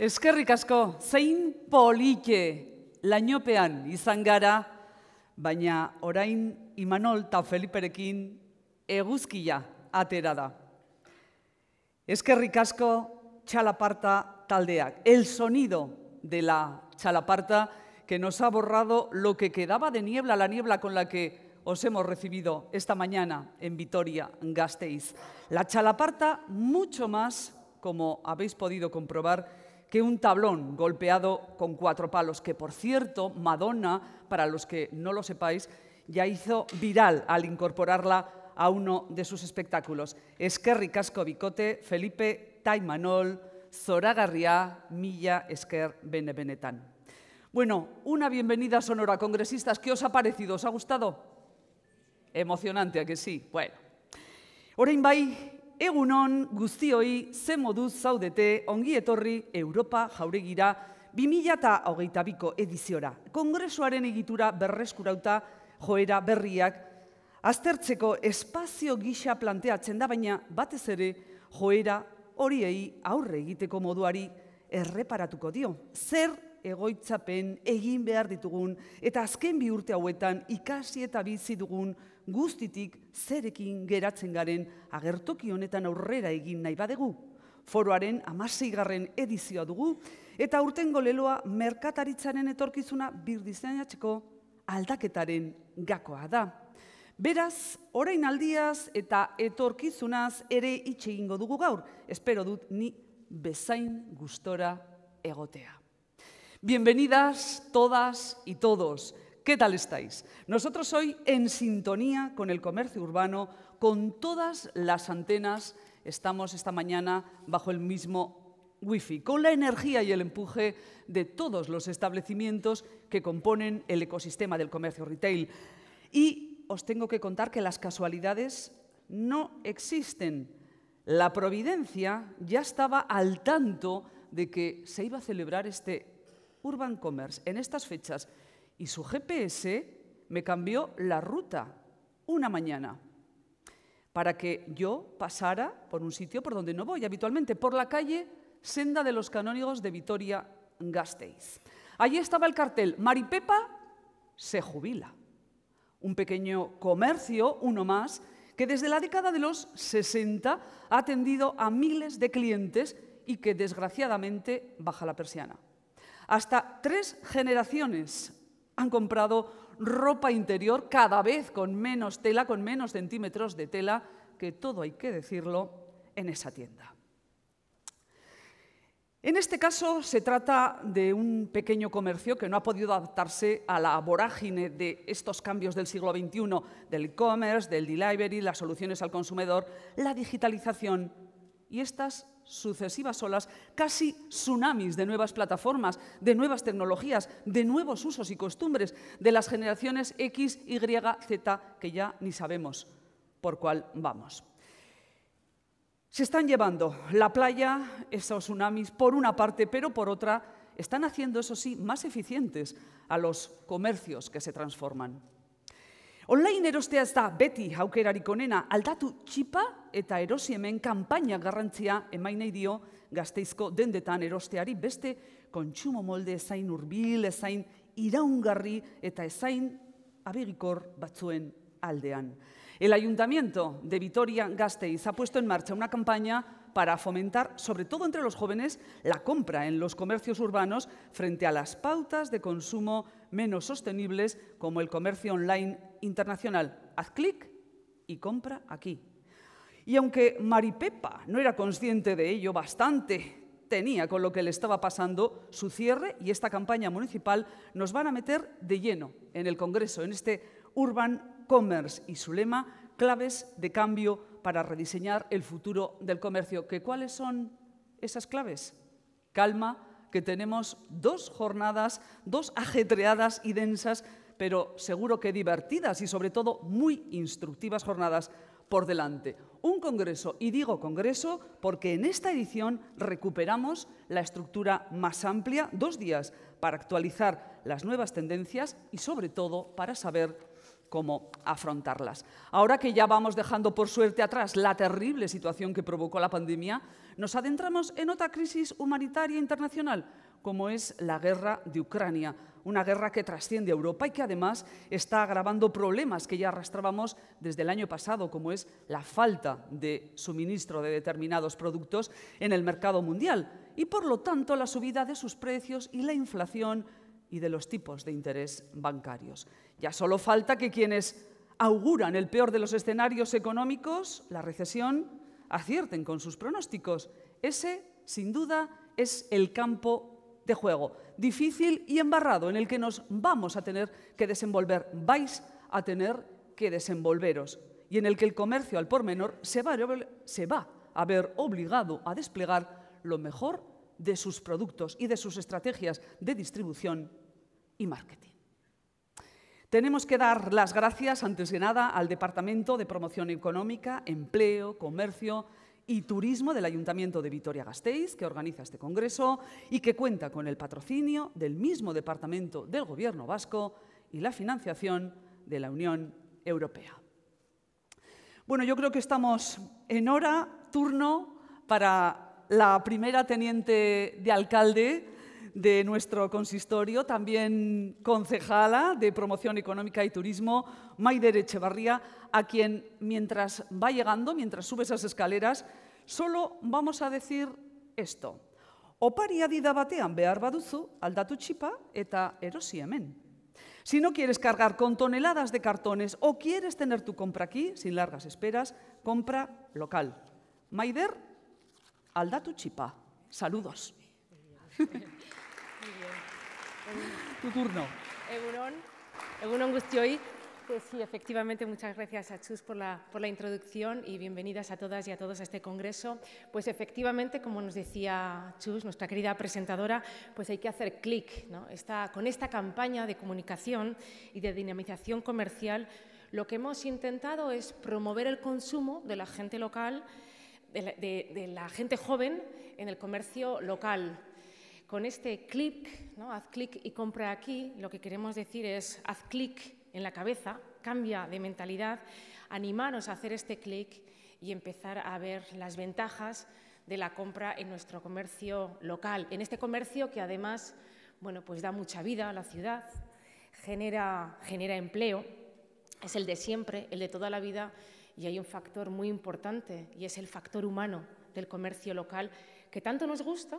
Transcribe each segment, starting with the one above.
Es Eskerrik asko, zein polike lainopean y gara, baña orain Imanol manolta Feliperekin eguzkia aterada. Es que ricasco, chalaparta taldeak, el sonido de la chalaparta que nos ha borrado lo que quedaba de niebla, la niebla con la que os hemos recibido esta mañana en Vitoria, Gasteiz. La chalaparta mucho más, como habéis podido comprobar, que un tablón golpeado con cuatro palos, que por cierto, Madonna, para los que no lo sepáis, ya hizo viral al incorporarla a uno de sus espectáculos. Esquerri Casco Bicote, Felipe Taimanol, Zora Garriá, Milla Esquer Benetán. Bueno, una bienvenida sonora, congresistas. ¿Qué os ha parecido? ¿Os ha gustado? Emocionante, ¿a que sí? Bueno. Orain bai, egunon guztioi ze moduz zaudete ongi etorri Europa jauregira 2008ko ediziora. Kongresuaren egitura berreskurauta joera berriak aztertzeko espazio gisa planteatzen da baina batez ere joera horiei aurre egiteko moduari erreparatuko dio. Zer egoitzapen egin behar ditugun eta azken bi urte hauetan ikasi eta bizi dugun guztitik zerekin geratzen garen agertoki honetan aurrera egin nahi badegu. Foroaren amaseigarren edizioa dugu eta urtengo leloa merkataritzaren etorkizuna birdizainatzeko aldaketaren gakoa da. Beraz, orain aldiaz eta etorkizunaz ere itxe egingo dugu gaur, espero dut ni bezain gustora egotea. Bienvenidas todas y todos. ¿Qué tal estáis? Nosotros hoy en sintonía con el comercio urbano, con todas las antenas, estamos esta mañana bajo el mismo wifi, con la energía y el empuje de todos los establecimientos que componen el ecosistema del comercio retail. Y os tengo que contar que las casualidades no existen. La providencia ya estaba al tanto de que se iba a celebrar este Urban Commerce en estas fechas y su GPS me cambió la ruta una mañana para que yo pasara por un sitio por donde no voy habitualmente, por la calle Senda de los Canónigos de Vitoria Gasteiz. Allí estaba el cartel Maripepa se jubila. Un pequeño comercio, uno más, que desde la década de los 60 ha atendido a miles de clientes y que desgraciadamente baja la persiana. Hasta tres generaciones han comprado ropa interior cada vez con menos tela, con menos centímetros de tela, que todo hay que decirlo, en esa tienda. En este caso se trata de un pequeño comercio que no ha podido adaptarse a la vorágine de estos cambios del siglo XXI, del e-commerce, del delivery, las soluciones al consumidor, la digitalización y estas sucesivas olas, casi tsunamis de nuevas plataformas, de nuevas tecnologías, de nuevos usos y costumbres de las generaciones X, Y, Z, que ya ni sabemos por cuál vamos. Se están llevando la playa, esos tsunamis, por una parte, pero por otra, están haciendo, eso sí, más eficientes a los comercios que se transforman. Online erostea ez da beti haukerarik onena aldatu txipa eta erosi hemen kanpaina garrantzia emain nahi dio gazteizko dendetan erosteari beste kontsumo molde ezain urbil, ezain iraungarri eta ezain abegikor batzuen aldean. El Ayuntamiento de Vitoria Gasteiz ha puesto en marcha una campaña para fomentar, sobre todo entre los jóvenes, la compra en los comercios urbanos frente a las pautas de consumo menos sostenibles como el comercio online internacional. Haz clic y compra aquí. Y aunque Maripepa no era consciente de ello, bastante tenía con lo que le estaba pasando, su cierre y esta campaña municipal nos van a meter de lleno en el Congreso, en este Urban Commerce y su lema, claves de cambio para rediseñar el futuro del comercio. ¿Que, ¿Cuáles son esas claves? Calma, que tenemos dos jornadas, dos ajetreadas y densas pero seguro que divertidas y sobre todo muy instructivas jornadas por delante. Un congreso, y digo congreso porque en esta edición recuperamos la estructura más amplia, dos días para actualizar las nuevas tendencias y sobre todo para saber cómo afrontarlas. Ahora que ya vamos dejando por suerte atrás la terrible situación que provocó la pandemia, nos adentramos en otra crisis humanitaria internacional, como es la guerra de Ucrania, una guerra que trasciende a Europa y que además está agravando problemas que ya arrastrábamos desde el año pasado, como es la falta de suministro de determinados productos en el mercado mundial y por lo tanto la subida de sus precios y la inflación y de los tipos de interés bancarios. Ya solo falta que quienes auguran el peor de los escenarios económicos, la recesión, acierten con sus pronósticos. Ese, sin duda, es el campo de este juego difícil y embarrado en el que nos vamos a tener que desenvolver, vais a tener que desenvolveros y en el que el comercio al por menor se va, a ver obligado a desplegar lo mejor de sus productos y de sus estrategias de distribución y marketing. Tenemos que dar las gracias, antes de nada, al Departamento de Promoción Económica, Empleo, Comercio y Turismo del Ayuntamiento de Vitoria-Gasteiz, que organiza este congreso y que cuenta con el patrocinio del mismo departamento del Gobierno vasco y la financiación de la Unión Europea. Bueno, yo creo que estamos en hora, turno, para la primera teniente de alcalde de nuestro consistorio, también concejala de Promoción Económica y Turismo, Maider Echevarría, a quien mientras va llegando, mientras sube esas escaleras, solo vamos a decir esto. Opari adida batean behar baduzu, aldatu chipa eta erosi Si no quieres cargar con toneladas de cartones o quieres tener tu compra aquí, sin largas esperas, compra local. Maider, aldatu chipa. Saludos. Tu turno. Egunon, Egunon pues Sí, efectivamente, muchas gracias a Chus por la, introducción y bienvenidas a todas y a todos a este congreso. Pues efectivamente, como nos decía Chus, nuestra querida presentadora, pues hay que hacer clic. ¿no? con esta campaña de comunicación y de dinamización comercial, lo que hemos intentado es promover el consumo de la gente local, de la gente joven en el comercio local, con este clic, haz clic y compra aquí, lo que queremos decir es haz clic en la cabeza, cambia de mentalidad, animaros a hacer este clic y empezar a ver las ventajas de la compra en nuestro comercio local, en este comercio que además bueno, pues da mucha vida a la ciudad, genera empleo, es el de siempre, el de toda la vida y hay un factor muy importante y es el factor humano del comercio local que tanto nos gusta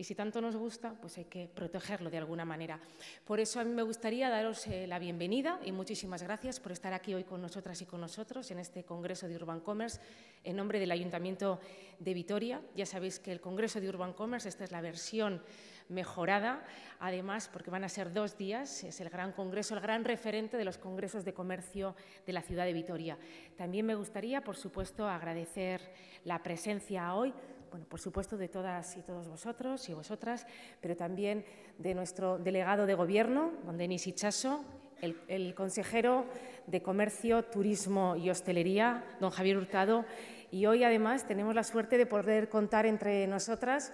y si tanto nos gusta, pues hay que protegerlo de alguna manera. Por eso a mí me gustaría daros eh, la bienvenida y muchísimas gracias por estar aquí hoy con nosotras y con nosotros en este Congreso de Urban Commerce en nombre del Ayuntamiento de Vitoria. Ya sabéis que el Congreso de Urban Commerce, esta es la versión mejorada, además porque van a ser dos días, es el gran congreso, el gran referente de los congresos de comercio de la ciudad de Vitoria. También me gustaría, por supuesto, agradecer la presencia hoy bueno, por supuesto, de todas y todos vosotros y vosotras, pero también de nuestro delegado de Gobierno, don Denis Hichaso, el, el consejero de Comercio, Turismo y Hostelería, don Javier Hurtado, y hoy además tenemos la suerte de poder contar entre nosotras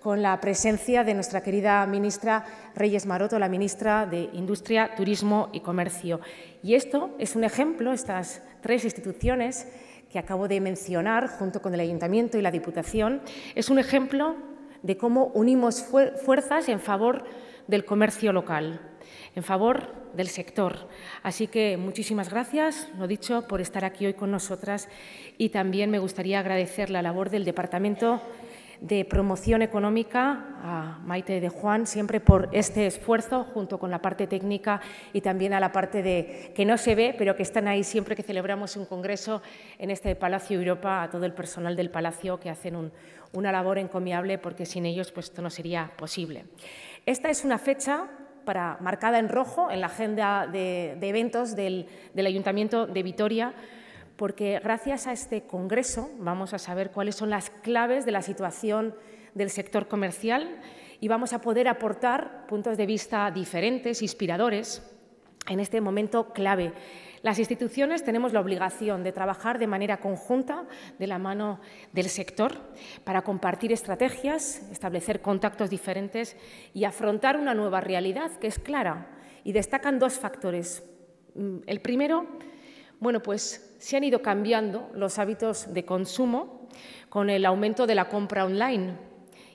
con la presencia de nuestra querida ministra Reyes Maroto, la ministra de Industria, Turismo y Comercio. Y esto es un ejemplo, estas tres instituciones que acabo de mencionar junto con el Ayuntamiento y la Diputación es un ejemplo de cómo unimos fuerzas en favor del comercio local, en favor del sector. Así que muchísimas gracias, lo dicho, por estar aquí hoy con nosotras y también me gustaría agradecer la labor del Departamento de promoción económica, a Maite de Juan, siempre por este esfuerzo, junto con la parte técnica y también a la parte de que no se ve, pero que están ahí siempre que celebramos un congreso en este Palacio Europa, a todo el personal del Palacio que hacen una labor encomiable, porque sin ellos pues, esto no sería posible. Esta es una fecha para, marcada en rojo en la agenda de, eventos del, del Ayuntamiento de Vitoria, porque gracias a este Congreso vamos a saber cuáles son las claves de la situación del sector comercial y vamos a poder aportar puntos de vista diferentes, inspiradores, en este momento clave. Las instituciones tenemos la obligación de trabajar de manera conjunta, de la mano del sector, para compartir estrategias, establecer contactos diferentes y afrontar una nueva realidad que es clara. Y destacan dos factores. Mm, el primero, bueno, pues se han ido cambiando los hábitos de consumo con el aumento de la compra online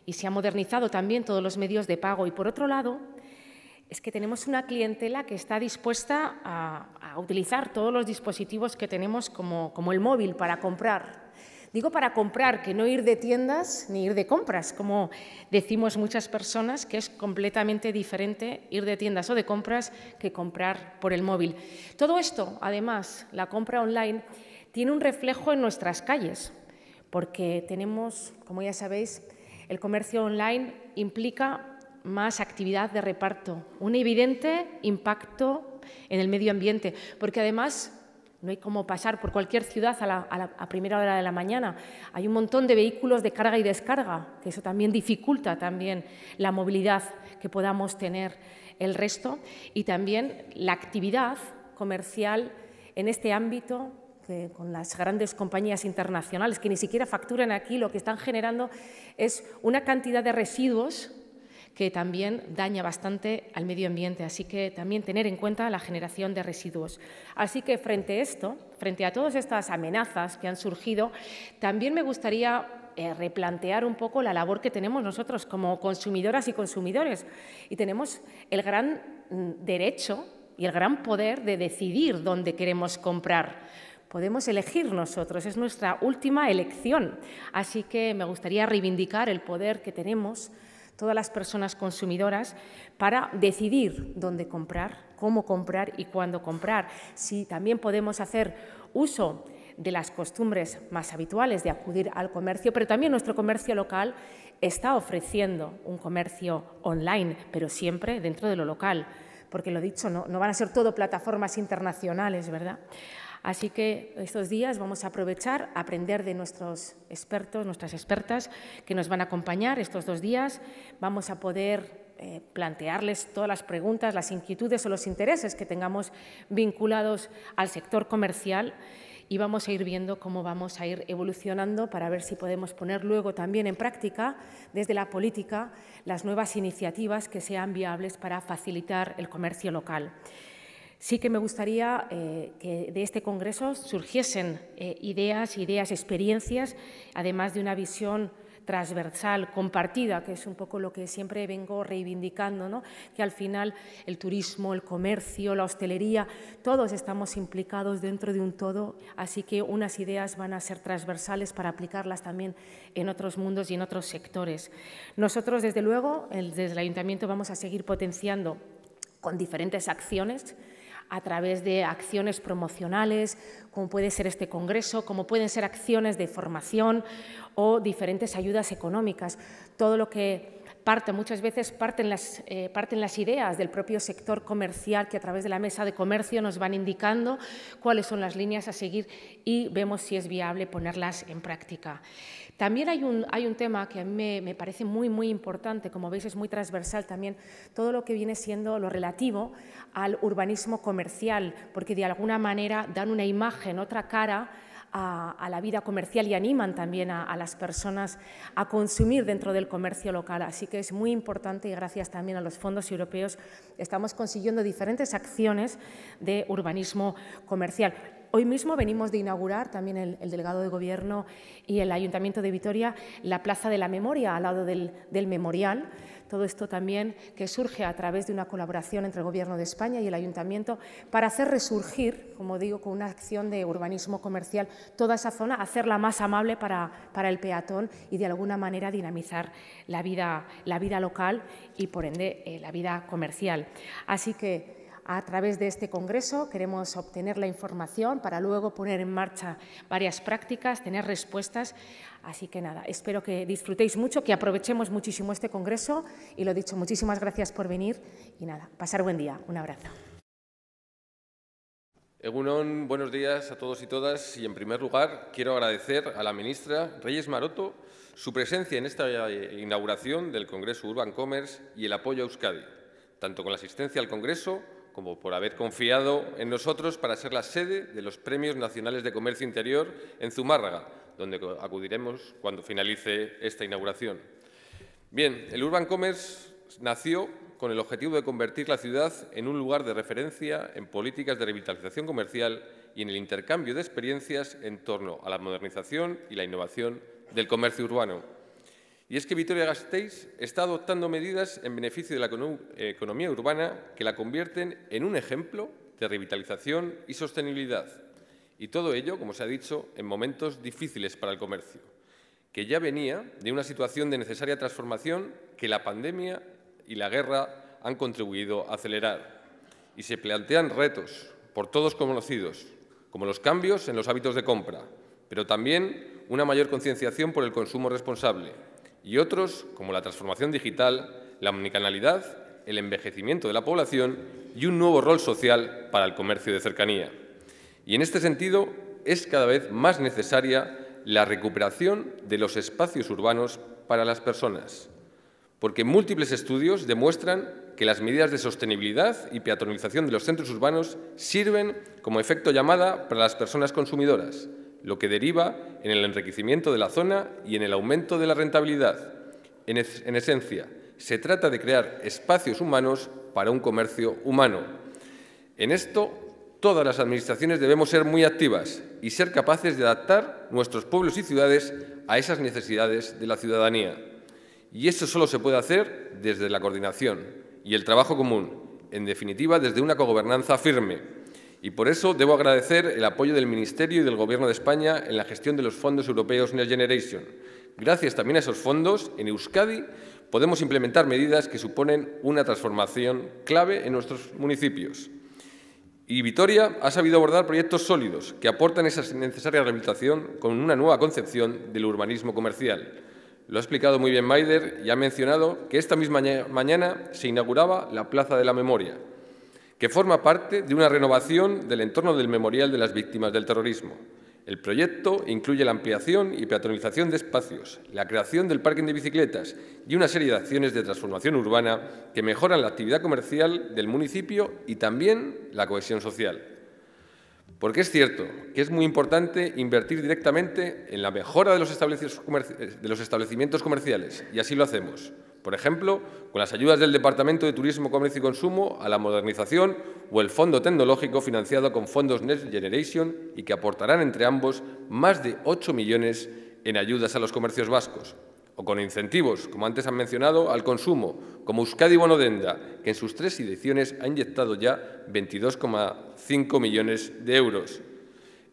y se han modernizado también todos los medios de pago. Y por otro lado, es que tenemos una clientela que está dispuesta a, utilizar todos los dispositivos que tenemos como, como el móvil para comprar. Digo para comprar, que no ir de tiendas ni ir de compras, como decimos muchas personas, que es completamente diferente ir de tiendas o de compras que comprar por el móvil. Todo esto, además, la compra online, tiene un reflejo en nuestras calles, porque tenemos, como ya sabéis, el comercio online implica más actividad de reparto, un evidente impacto en el medio ambiente, porque además no hay como pasar por cualquier ciudad a, la, a primera hora de la mañana. Hay un montón de vehículos de carga y descarga, que eso también dificulta también la movilidad que podamos tener el resto. Y también la actividad comercial en este ámbito con las grandes compañías internacionales que ni siquiera facturan aquí, lo que están generando es una cantidad de residuos que también daña bastante al medio ambiente. Así que también tener en cuenta la generación de residuos. Así que frente a esto, frente a todas estas amenazas que han surgido, también me gustaría eh, replantear un poco la labor que tenemos nosotros como consumidoras y consumidores. Y tenemos el gran mm, derecho y el gran poder de decidir dónde queremos comprar. Podemos elegir nosotros, es nuestra última elección. Así que me gustaría reivindicar el poder que tenemos todas las personas consumidoras para decidir dónde comprar, cómo comprar y cuándo comprar. Si también podemos hacer uso de las costumbres más habituales de acudir al comercio, pero también nuestro comercio local está ofreciendo un comercio online, pero siempre dentro de lo local, porque lo dicho, no, van a ser todo plataformas internacionales, ¿verdad? Así que estos días vamos a aprovechar, aprender de nuestros expertos, nuestras expertas que nos van a acompañar estos dos días. Vamos a poder eh, plantearles todas las preguntas, las inquietudes o los intereses que tengamos vinculados al sector comercial y vamos a ir viendo cómo vamos a ir evolucionando para ver si podemos poner luego también en práctica, desde la política, las nuevas iniciativas que sean viables para facilitar el comercio local. Sí que me gustaría eh, que de este Congreso surgiesen eh, ideas, ideas, experiencias, además de una visión transversal, compartida, que es un poco lo que siempre vengo reivindicando, que al final el turismo, el comercio, la hostelería, todos estamos implicados dentro de un todo, así que unas ideas van a ser transversales para aplicarlas también en otros mundos y en otros sectores. Nosotros, desde luego, desde el Ayuntamiento vamos a seguir potenciando con diferentes acciones a través de acciones promocionales, como puede ser este congreso, como pueden ser acciones de formación o diferentes ayudas económicas. Todo lo que parte, muchas veces parten las, eh, las ideas del propio sector comercial que a través de la mesa de comercio nos van indicando cuáles son las líneas a seguir y vemos si es viable ponerlas en práctica. También hay un, tema que a mí me, parece muy, muy importante, como veis es muy transversal también, todo lo que viene siendo lo relativo al urbanismo comercial, porque de alguna manera dan una imagen, otra cara a, la vida comercial y animan también a, las personas a consumir dentro del comercio local. Así que es muy importante y gracias también a los fondos europeos estamos consiguiendo diferentes acciones de urbanismo comercial. Hoy mismo venimos de inaugurar también el, delegado de gobierno y el ayuntamiento de Vitoria la Plaza de la Memoria al lado del, memorial. Todo esto también que surge a través de una colaboración entre el Gobierno de España y el Ayuntamiento para hacer resurgir, como digo, con una acción de urbanismo comercial toda esa zona, hacerla más amable para, para el peatón y de alguna manera dinamizar la vida, la vida local y por ende eh, la vida comercial. Así que a través de este Congreso. Queremos obtener la información para luego poner en marcha varias prácticas, tener respuestas. Así que nada, espero que disfrutéis mucho, que aprovechemos muchísimo este Congreso y lo dicho, muchísimas gracias por venir y nada, pasar buen día. Un abrazo. Egunon, buenos días a todos y todas. Y en primer lugar, quiero agradecer a la ministra Reyes Maroto su presencia en esta inauguración del Congreso Urban Commerce y el apoyo a Euskadi, tanto con la asistencia al Congreso como por haber confiado en nosotros para ser la sede de los Premios Nacionales de Comercio Interior en Zumárraga, donde acudiremos cuando finalice esta inauguración. Bien, el Urban Commerce nació con el objetivo de convertir la ciudad en un lugar de referencia en políticas de revitalización comercial y en el intercambio de experiencias en torno a la modernización y la innovación del comercio urbano. Y es que Vitoria-Gasteiz está adoptando medidas en beneficio de la economía urbana que la convierten en un ejemplo de revitalización y sostenibilidad. Y todo ello, como se ha dicho, en momentos difíciles para el comercio, que ya venía de una situación de necesaria transformación que la pandemia y la guerra han contribuido a acelerar. Y se plantean retos, por todos conocidos, como los cambios en los hábitos de compra, pero también una mayor concienciación por el consumo responsable, y otros como la transformación digital, la omnicanalidad, el envejecimiento de la población y un nuevo rol social para el comercio de cercanía. Y en este sentido es cada vez más necesaria la recuperación de los espacios urbanos para las personas, porque múltiples estudios demuestran que las medidas de sostenibilidad y peatonalización de los centros urbanos sirven como efecto llamada para las personas consumidoras, lo que deriva en el enriquecimiento de la zona y en el aumento de la rentabilidad. En, esencia, se trata de crear espacios humanos para un comercio humano. En esto, todas las administraciones debemos ser muy activas y ser capaces de adaptar nuestros pueblos y ciudades a esas necesidades de la ciudadanía. Y eso solo se puede hacer desde la coordinación y el trabajo común, en definitiva desde una cogobernanza firme y por eso debo agradecer el apoyo del Ministerio y del Gobierno de España en la gestión de los fondos europeos Next Generation. Gracias también a esos fondos, en Euskadi podemos implementar medidas que suponen una transformación clave en nuestros municipios. Y Vitoria ha sabido abordar proyectos sólidos que aportan esa necesaria rehabilitación con una nueva concepción del urbanismo comercial. Lo ha explicado muy bien Maider y ha mencionado que esta misma mañana se inauguraba la Plaza de la Memoria, que forma parte de una renovación del entorno del Memorial de las Víctimas del Terrorismo. El proyecto incluye la ampliación y peatonalización de espacios, la creación del parking de bicicletas y una serie de acciones de transformación urbana que mejoran la actividad comercial del municipio y también la cohesión social. Porque es cierto que es muy importante invertir directamente en la mejora eh, de los, establecimientos comerciales, y así lo hacemos. Por ejemplo, con las ayudas del Departamento de Turismo, Comercio y Consumo a la modernización o el Fondo Tecnológico financiado con fondos Next Generation y que aportarán entre ambos más de 8 millones en ayudas a los comercios vascos, o con incentivos, como antes han mencionado, al consumo, como Euskadi Bonodenda, que en sus tres ediciones ha inyectado ya 22,5 millones de euros.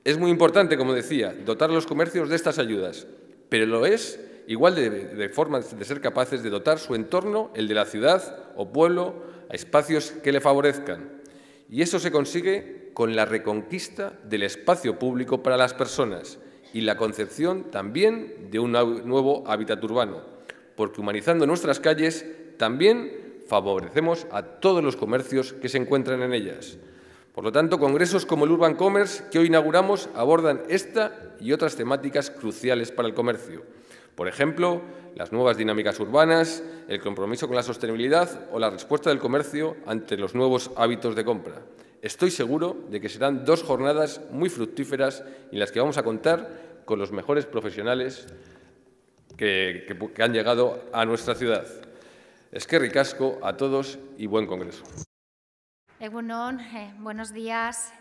Es muy importante, como decía, dotar los comercios de estas ayudas, pero lo es igual de forma de ser capaces de dotar su entorno, el de la ciudad o pueblo, a espacios que le favorezcan. Y eso se consigue con la reconquista del espacio público para las personas, y la concepción también de un nuevo hábitat urbano, porque humanizando nuestras calles también favorecemos a todos los comercios que se encuentran en ellas. Por lo tanto, congresos como el Urban Commerce que hoy inauguramos abordan esta y otras temáticas cruciales para el comercio. Por ejemplo, las nuevas dinámicas urbanas, el compromiso con la sostenibilidad o la respuesta del comercio ante los nuevos hábitos de compra. Estoy seguro de que serán dos jornadas muy fructíferas en las que vamos a contar con los mejores profesionales que, han llegado a nuestra ciudad. Es que ricasco a todos y buen congreso. Eh, buenos días.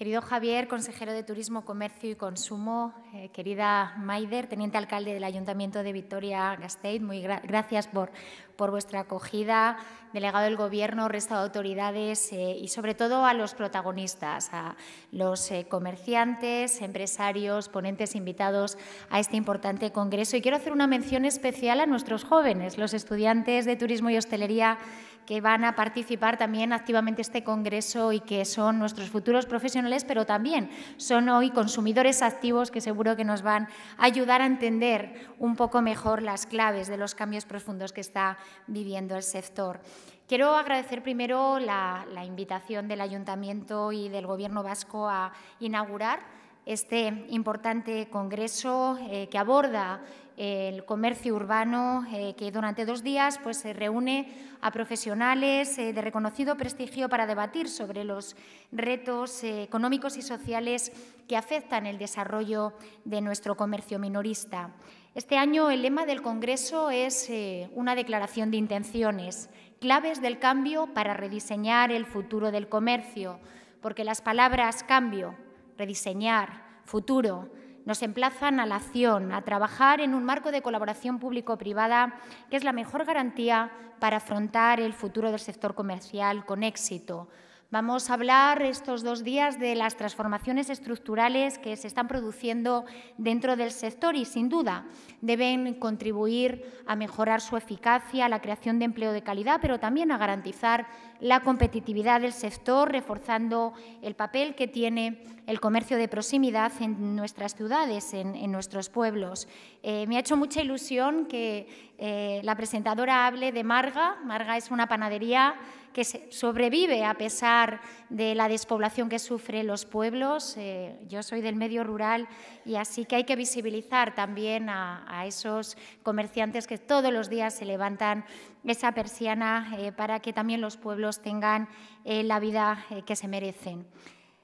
Querido Javier, consejero de Turismo, Comercio y Consumo, eh, querida Maider, teniente alcalde del Ayuntamiento de Vitoria-Gasteiz, muy gracias por, por, vuestra acogida, delegado del Gobierno, resto de autoridades eh, y sobre todo a los protagonistas, a los eh, comerciantes, empresarios, ponentes invitados a este importante congreso. Y quiero hacer una mención especial a nuestros jóvenes, los estudiantes de Turismo y Hostelería que van a participar también activamente este Congreso y que son nuestros futuros profesionales, pero también son hoy consumidores activos que seguro que nos van a ayudar a entender un poco mejor las claves de los cambios profundos que está viviendo el sector. Quiero agradecer primero la, invitación del Ayuntamiento y del Gobierno vasco a inaugurar este importante congreso eh, que aborda el comercio urbano, eh, que durante dos días pues, se reúne a profesionales eh, de reconocido prestigio para debatir sobre los retos eh, económicos y sociales que afectan el desarrollo de nuestro comercio minorista. Este año el lema del Congreso es una declaración de intenciones, claves del cambio para rediseñar el futuro del comercio, porque las palabras cambio, rediseñar, futuro, nos emplazan a la acción, a trabajar en un marco de colaboración público-privada que es la mejor garantía para afrontar el futuro del sector comercial con éxito, Vamos a hablar estos dos días de las transformaciones estructurales que se están produciendo dentro del sector y, sin duda, deben contribuir a mejorar su eficacia, a la creación de empleo de calidad, pero también a garantizar la competitividad del sector, reforzando el papel que tiene el comercio de proximidad en nuestras ciudades, en, nuestros pueblos. Eh, me ha hecho mucha ilusión que eh, la presentadora hable de Marga. Marga es una panadería que sobrevive a pesar de la despoblación que sufren los pueblos. Eh, yo soy del medio rural y así que hay que visibilizar también a, esos comerciantes que todos los días se levantan esa persiana eh, para que también los pueblos tengan eh, la vida que se merecen.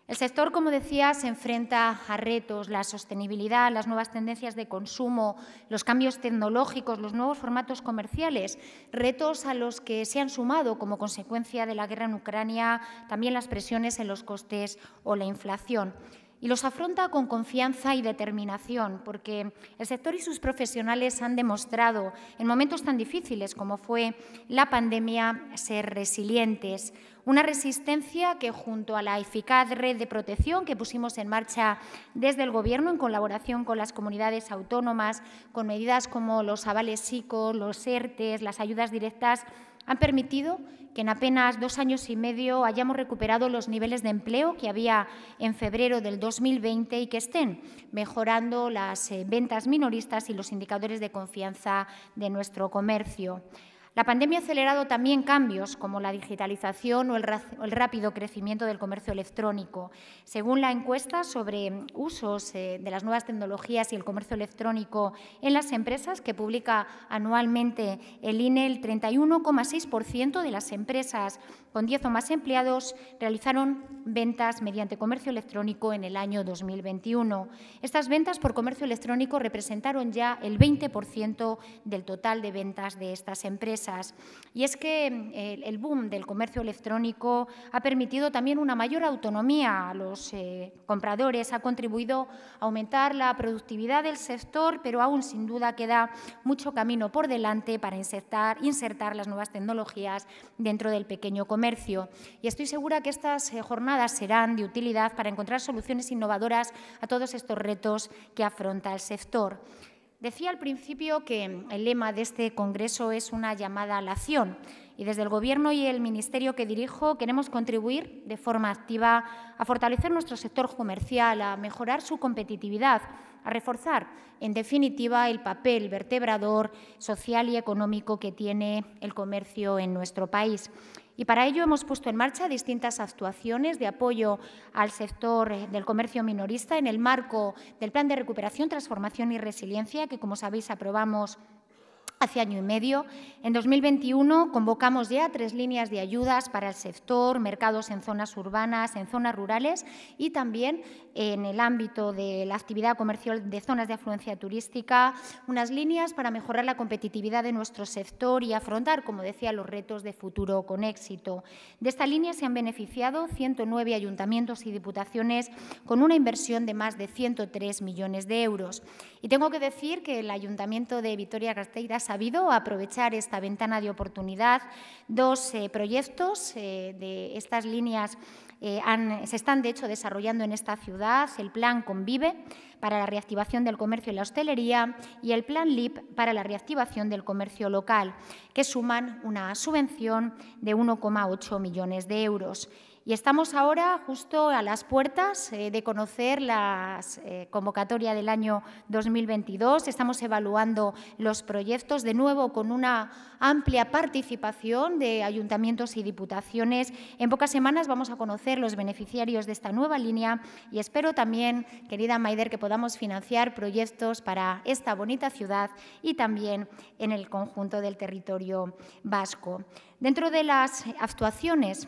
El sector, como decía, se enfrenta a retos, la sostenibilidad, las nuevas tendencias de consumo, los cambios tecnológicos, los nuevos formatos comerciales, retos a los que se han sumado como consecuencia de la guerra en Ucrania, también las presiones en los costes o la inflación y los afronta con confianza y determinación, porque el sector y sus profesionales han demostrado en momentos tan difíciles como fue la pandemia ser resilientes, una resistencia que junto a la eficaz red de protección que pusimos en marcha desde el Gobierno en colaboración con las comunidades autónomas, con medidas como los avales SICO, los ERTES, las ayudas directas, han permitido que en apenas dos años y medio hayamos recuperado los niveles de empleo que había en febrero del 2020 y que estén mejorando las eh, ventas minoristas y los indicadores de confianza de nuestro comercio. La pandemia ha acelerado también cambios como la digitalización o el, rápido crecimiento del comercio electrónico. Según la encuesta sobre usos eh, de las nuevas tecnologías y el comercio electrónico en las empresas que publica anualmente el INE, el 31,6% de las empresas con 10 o más empleados realizaron ventas mediante comercio electrónico en el año 2021. Estas ventas por comercio electrónico representaron ya el 20% del total de ventas de estas empresas. Y es que eh, el boom del comercio electrónico ha permitido también una mayor autonomía a los eh, compradores, ha contribuido a aumentar la productividad del sector, pero aún sin duda queda mucho camino por delante para insertar, insertar las nuevas tecnologías dentro del pequeño comercio y estoy segura que estas eh, jornadas serán de utilidad para encontrar soluciones innovadoras a todos estos retos que afronta el sector. Decía al principio que el lema de este Congreso es una llamada a la acción y desde el Gobierno y el Ministerio que dirijo queremos contribuir de forma activa a fortalecer nuestro sector comercial, a mejorar su competitividad, a reforzar, en definitiva, el papel vertebrador social y económico que tiene el comercio en nuestro país. Y para ello hemos puesto en marcha distintas actuaciones de apoyo al sector eh, del comercio minorista en el marco del Plan de Recuperación, Transformación y Resiliencia, que, como sabéis, aprobamos Hace año y medio, en 2021, convocamos ya tres líneas de ayudas para el sector, mercados en zonas urbanas, en zonas rurales y también en el ámbito de la actividad comercial de zonas de afluencia turística, unas líneas para mejorar la competitividad de nuestro sector y afrontar, como decía, los retos de futuro con éxito. De esta línea se han beneficiado 109 ayuntamientos y diputaciones con una inversión de más de 103 millones de euros. Y tengo que decir que el Ayuntamiento de Vitoria-Gasteiz sabido aprovechar esta ventana de oportunidad. Dos eh, proyectos eh, de estas líneas eh, se están, de hecho, desarrollando en esta ciudad. El plan Convive para la reactivación del comercio y la hostelería y el plan LIP para la reactivación del comercio local, que suman una subvención de 1,8 millones de euros. Y estamos ahora justo a las puertas eh, de conocer la eh, convocatoria del año 2022. Estamos evaluando los proyectos de nuevo con una amplia participación de ayuntamientos y diputaciones. En pocas semanas vamos a conocer los beneficiarios de esta nueva línea y espero también, querida Maider, que podamos financiar proyectos para esta bonita ciudad y también en el conjunto del territorio vasco. Dentro de las actuaciones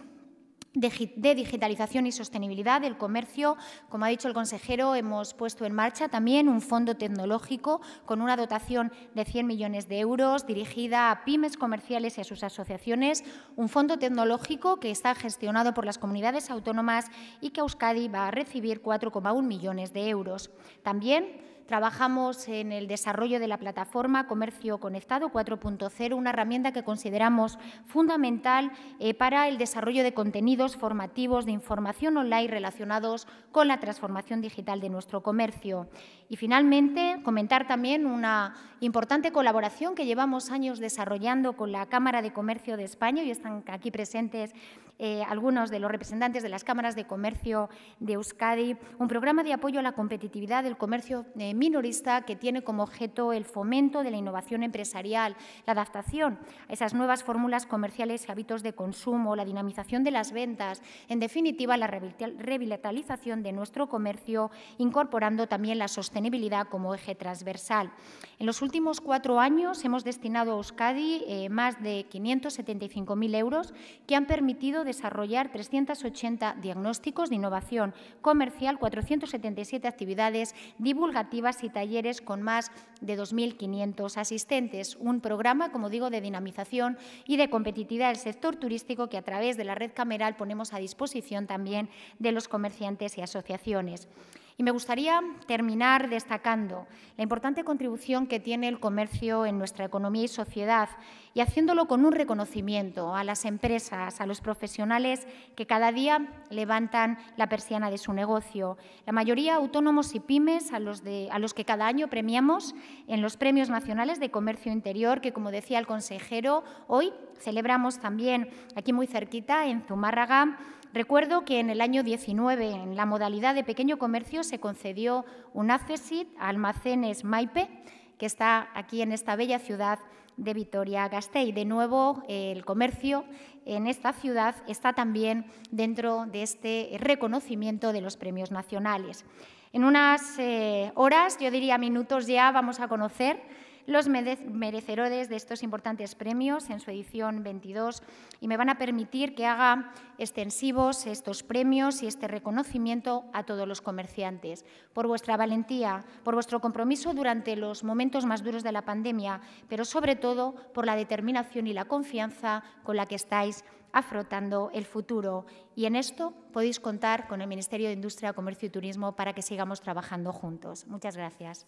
de digitalización y sostenibilidad del comercio. Como ha dicho el consejero, hemos puesto en marcha también un fondo tecnológico con una dotación de 100 millones de euros dirigida a pymes comerciales y a sus asociaciones, un fondo tecnológico que está gestionado por las comunidades autónomas y que Euskadi va a recibir 4,1 millones de euros. También Trabajamos en el desarrollo de la plataforma Comercio Conectado 4.0, una herramienta que consideramos fundamental eh, para el desarrollo de contenidos formativos de información online relacionados con la transformación digital de nuestro comercio. Y finalmente, comentar también una importante colaboración que llevamos años desarrollando con la Cámara de Comercio de España y están aquí presentes eh, algunos de los representantes de las cámaras de comercio de Euskadi, un programa de apoyo a la competitividad del comercio eh, minorista que tiene como objeto el fomento de la innovación empresarial, la adaptación a esas nuevas fórmulas comerciales y hábitos de consumo, la dinamización de las ventas, en definitiva, la revitalización de nuestro comercio, incorporando también la sostenibilidad como eje transversal. En los últimos cuatro años hemos destinado a Euskadi eh, más de 575.000 euros que han permitido desarrollar 380 diagnósticos de innovación comercial, 477 actividades divulgativas y talleres con más de 2.500 asistentes. Un programa, como digo, de dinamización y de competitividad del sector turístico que a través de la red cameral ponemos a disposición también de los comerciantes y asociaciones. Y me gustaría terminar destacando la importante contribución que tiene el comercio en nuestra economía y sociedad y haciéndolo con un reconocimiento a las empresas, a los profesionales que cada día levantan la persiana de su negocio, la mayoría autónomos y pymes a los, que cada año premiamos en los Premios Nacionales de Comercio Interior, que como decía el consejero, hoy celebramos también aquí muy cerquita en Zumárraga Recuerdo que en el año 19, en la modalidad de pequeño comercio, se concedió un accesit a Almacenes Maipe, que está aquí en esta bella ciudad de Vitoria-Gasteiz. De nuevo, eh, el comercio en esta ciudad está también dentro de este reconocimiento de los premios nacionales. En unas eh, horas, yo diría minutos ya, vamos a conocer los merecedores de estos importantes premios en su edición 22 y me van a permitir que haga extensivos estos premios y este reconocimiento a todos los comerciantes por vuestra valentía, por vuestro compromiso durante los momentos más duros de la pandemia, pero sobre todo por la determinación y la confianza con la que estáis afrontando el futuro. Y en esto podéis contar con el Ministerio de Industria, Comercio y Turismo para que sigamos trabajando juntos. Muchas gracias.